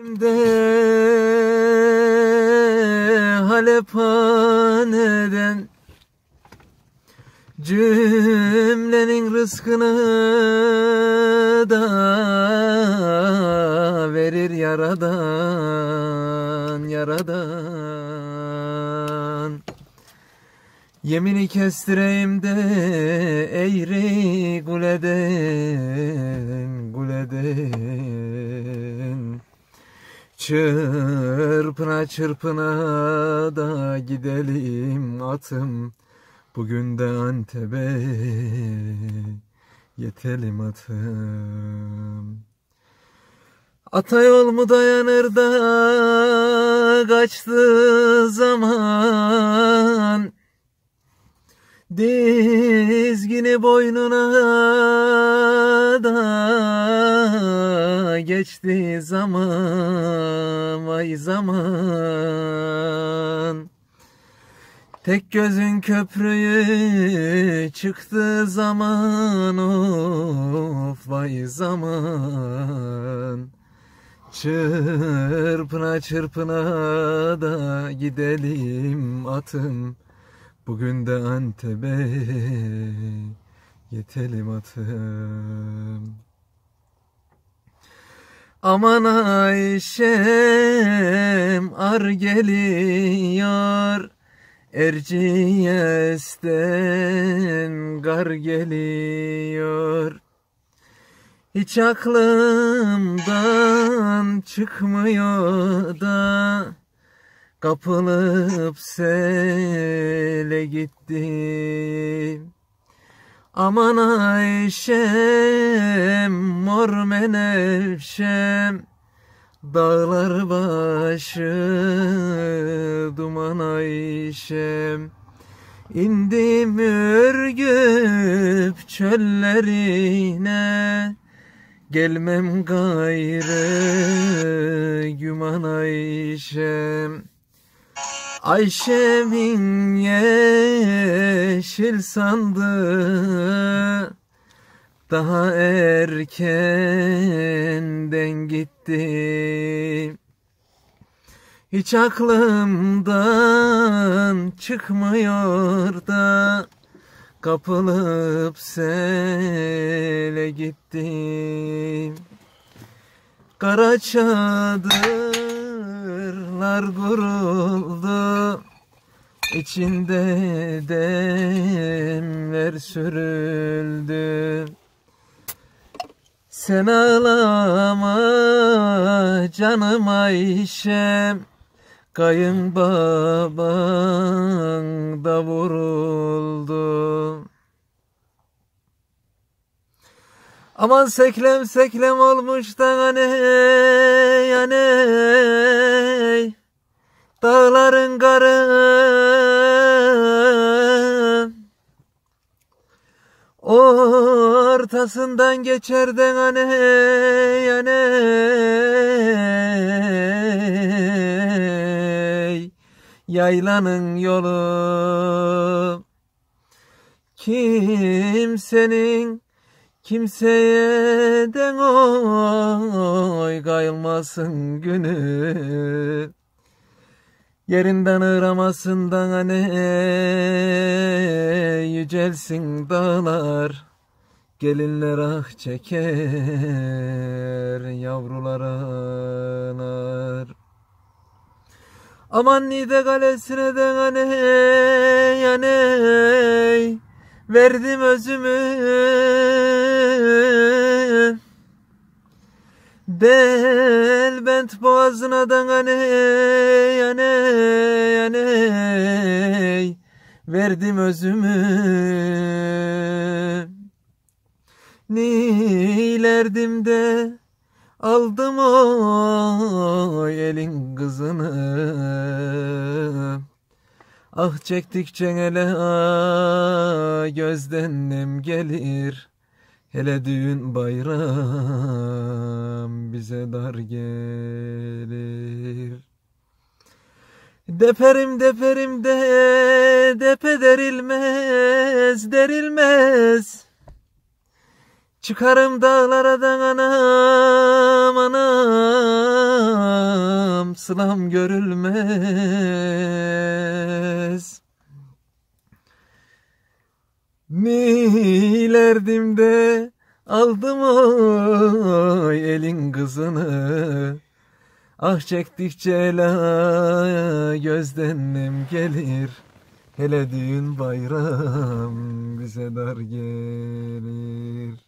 De halephaneden cümlenin rızkını da verir yaradan yaradan Yemini kestireyim de eğri guleden guleden Çırpına çırpına da gidelim atım Bugün de Antep'e yetelim atım Ata yol mu dayanır da kaçtı zaman Dizgini boynuna da geçti zaman vay zaman Tek gözün köprüyü çıktı zaman of vay zaman Çırpına çırpına da gidelim atım Bugün de Antep'e yetelim atım. Aman Ayşem ar geliyor Erciyes'ten gar geliyor Hiç aklımdan çıkmıyor da Kapılıp sele gittim Aman Ayşem mor menevşem Dağlar başı duman Ayşem İndim ürgüp çöllerine Gelmem gayrı güman Ayşem Ayşe'min yeşil sandı Daha erkenden gitti Hiç aklımdan çıkmıyor da Kapılıp sele gittim Kara çadır Dağlar guruldu içinde demler sürüldü Sen ağlama canım Ayşem Kayınbaban da vuruldu Aman seklem seklem olmuş da hani Ortasından geçerden ane ane Yaylanın yolu Kimsenin kimseye den oy kayılmasın günü Yerinden ıramasından hani yücelsin dağlar Gelinler ah çeker yavrular anar Aman Nide kalesine de hani ey, Verdim özümü de Gel bent boğazına da aney aney aney Verdim özümü Nilerdim de Aldım o elin kızını Ah çektikçe ele ah, gözden nem gelir Hele düğün bayram bize dar gelir. Deperim deperim de depe derilmez derilmez. Çıkarım dağlara da anam anam sılam görülmez. Milerdim de aldım oy elin kızını. Ah çektikçe la gözden nem gelir. Hele düğün bayram bize dar gelir.